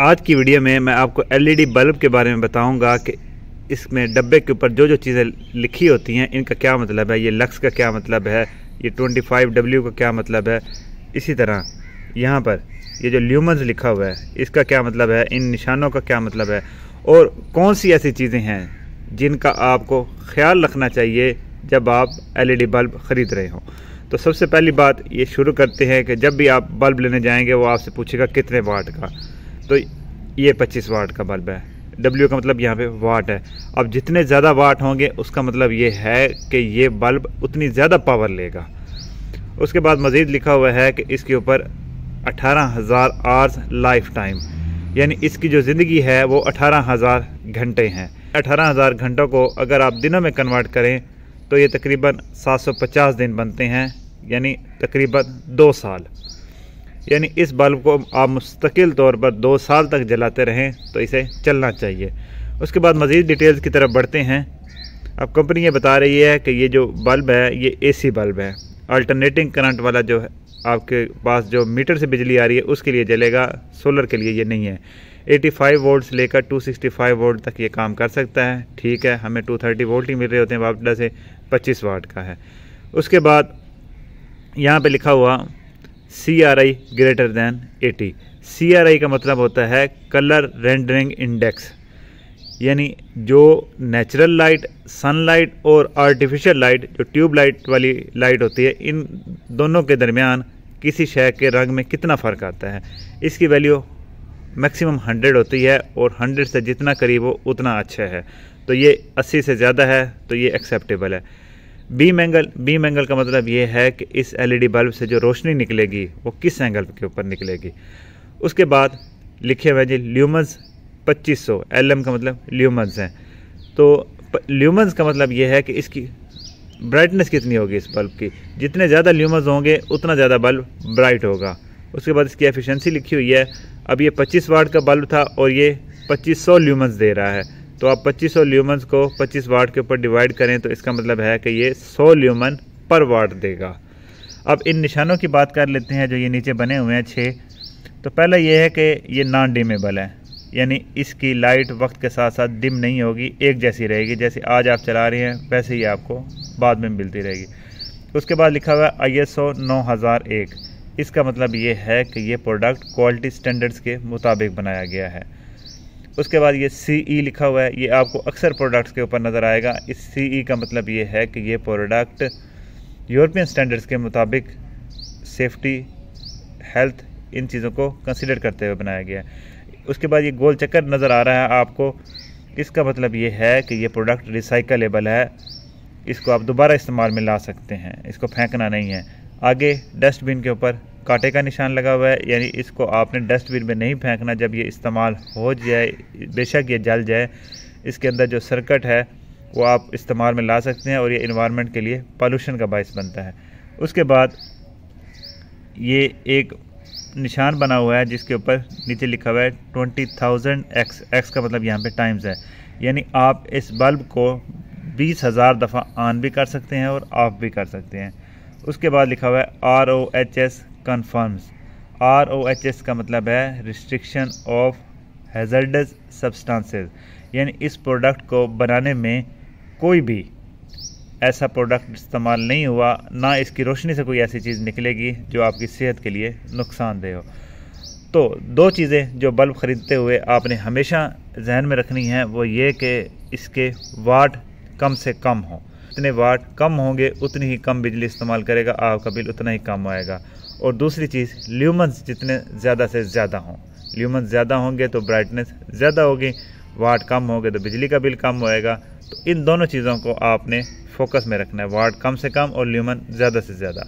आज की वीडियो में मैं आपको एलईडी बल्ब e के बारे में बताऊंगा कि इसमें डब्बे के ऊपर जो जो चीज़ें लिखी होती हैं इनका क्या मतलब है ये लक्स का क्या मतलब है ये 25W का क्या मतलब है इसी तरह यहाँ पर ये जो ल्यूमन्स लिखा हुआ है इसका क्या मतलब है इन निशानों का क्या मतलब है और कौन सी ऐसी चीज़ें हैं जिनका आपको ख्याल रखना चाहिए जब आप एल बल्ब ख़रीद रहे हों तो सबसे पहली बात ये शुरू करते हैं कि जब भी आप बल्ब लेने जाएंगे वो आपसे पूछेगा कितने वाट का तो ये 25 वाट का बल्ब है डब्ल्यू का मतलब यहाँ पे वाट है अब जितने ज़्यादा वाट होंगे उसका मतलब ये है कि ये बल्ब उतनी ज़्यादा पावर लेगा उसके बाद मज़ीद लिखा हुआ है कि इसके ऊपर अठारह हज़ार आर्स लाइफ टाइम यानी इसकी जो ज़िंदगी है वो अठारह हज़ार घंटे हैं अठारह हज़ार घंटों को अगर आप दिनों में कन्वर्ट करें तो ये तकरीबन 750 दिन बनते हैं यानी तकरीबन दो साल यानी इस बल्ब को आप मुस्तकिल तौर पर दो साल तक जलाते रहें तो इसे चलना चाहिए उसके बाद मज़ीद डिटेल्स की तरफ बढ़ते हैं अब कंपनी ये बता रही है कि ये जो बल्ब है ये एसी बल्ब है अल्टरनेटिंग करंट वाला जो है आपके पास जो मीटर से बिजली आ रही है उसके लिए जलेगा सोलर के लिए ये नहीं है 85 वोल्ट से लेकर 265 वोल्ट तक ये काम कर सकता है ठीक है हमें 230 वोल्ट ही मिल रहे होते हैं वापडा से 25 वाट का है उसके बाद यहाँ पे लिखा हुआ C R I greater than eighty C R I का मतलब होता है कलर रेंडरिंग इंडेक्स यानी जो नेचुरल लाइट सनलाइट और आर्टिफिशियल लाइट जो ट्यूब लाइट वाली लाइट होती है इन दोनों के दरमियान किसी शय के रंग में कितना फ़र्क आता है इसकी वैल्यू मैक्सिमम हंड्रेड होती है और हंड्रेड से जितना करीब हो उतना अच्छा है तो ये अस्सी से ज़्यादा है तो ये एक्सेप्टेबल है बीम एंगल बीम एंगल का मतलब ये है कि इस एलईडी बल्ब e से जो रोशनी निकलेगी वो किस एंगल के ऊपर निकलेगी उसके बाद लिखे हुए जी ल्यूमन्स 2500 सौ का मतलब ल्यूमस हैं तो ल्यूमस का मतलब ये है कि इसकी ब्राइटनेस कितनी होगी इस बल्ब की जितने ज़्यादा ल्यूमस होंगे उतना ज़्यादा बल्ब ब्राइट होगा उसके बाद इसकी एफिशेंसी लिखी हुई है अब ये 25 वाट का बल्ब था और ये 2500 सौ दे रहा है तो आप 2500 ल्यूमन्स को 25 वाट के ऊपर डिवाइड करें तो इसका मतलब है कि ये 100 ल्यूमन पर वाट देगा अब इन निशानों की बात कर लेते हैं जो ये नीचे बने हुए हैं छः तो पहला ये है कि ये नॉन डिमेबल है यानी इसकी लाइट वक्त के साथ साथ डिम नहीं होगी एक जैसी रहेगी जैसे आज आप चला रहे हैं वैसे ही आपको बाद में मिलती रहेगी उसके बाद लिखा हुआ आई एस ओ नौ हज़ार एक इसका मतलब ये है कि ये प्रोडक्ट क्वालिटी स्टैंडर्ड्स के मुताबिक बनाया गया है उसके बाद ये सी ई e लिखा हुआ है ये आपको अक्सर प्रोडक्ट्स के ऊपर नज़र आएगा इस सी ई e का मतलब ये है कि ये प्रोडक्ट यूरोपियन स्टैंडर्ड्स के मुताबिक सेफ्टी हेल्थ इन चीज़ों को कंसिडर करते हुए बनाया गया है उसके बाद ये गोल चक्कर नज़र आ रहा है आपको इसका मतलब ये है कि ये प्रोडक्ट रिसाइकलेबल है इसको आप दोबारा इस्तेमाल में ला सकते हैं इसको फेंकना नहीं है आगे डस्टबिन के ऊपर कांटे का निशान लगा हुआ है यानी इसको आपने डस्टबिन में नहीं फेंकना जब ये इस्तेमाल हो जाए बेशक ये जल जाए इसके अंदर जो सर्कट है वो आप इस्तेमाल में ला सकते हैं और ये इन्वामेंट के लिए पॉल्यूशन का बायस बनता है उसके बाद ये एक निशान बना हुआ है जिसके ऊपर नीचे लिखा हुआ है ट्वेंटी थाउजेंड एक्स एक्स का मतलब यहाँ पे टाइम्स है यानी आप इस बल्ब को बीस हज़ार दफ़ा ऑन भी कर सकते हैं और ऑफ भी कर सकते हैं उसके बाद लिखा हुआ है R O H S confirms R O H S का मतलब है रिस्ट्रिक्शन ऑफ हैजर्डस सब्सटेंसेस यानी इस प्रोडक्ट को बनाने में कोई भी ऐसा प्रोडक्ट इस्तेमाल नहीं हुआ ना इसकी रोशनी से कोई ऐसी चीज़ निकलेगी जो आपकी सेहत के लिए नुकसानदेह हो तो दो चीज़ें जो बल्ब ख़रीदते हुए आपने हमेशा जहन में रखनी है वो ये कि इसके वाट कम से कम हो जितने वाट कम होंगे उतनी ही कम बिजली इस्तेमाल करेगा आपका बिल उतना ही कम आएगा और दूसरी चीज़ ल्यूमन्स जितने ज़्यादा से ज़्यादा हों ल्यूमन्स ज़्यादा होंगे तो ब्राइटनेस ज़्यादा होगी वाट कम होंगे तो बिजली का बिल कम होएगा तो इन दोनों चीज़ों को आपने फोकस में रखना है वाट कम से कम और ल्यूमन ज़्यादा से ज़्यादा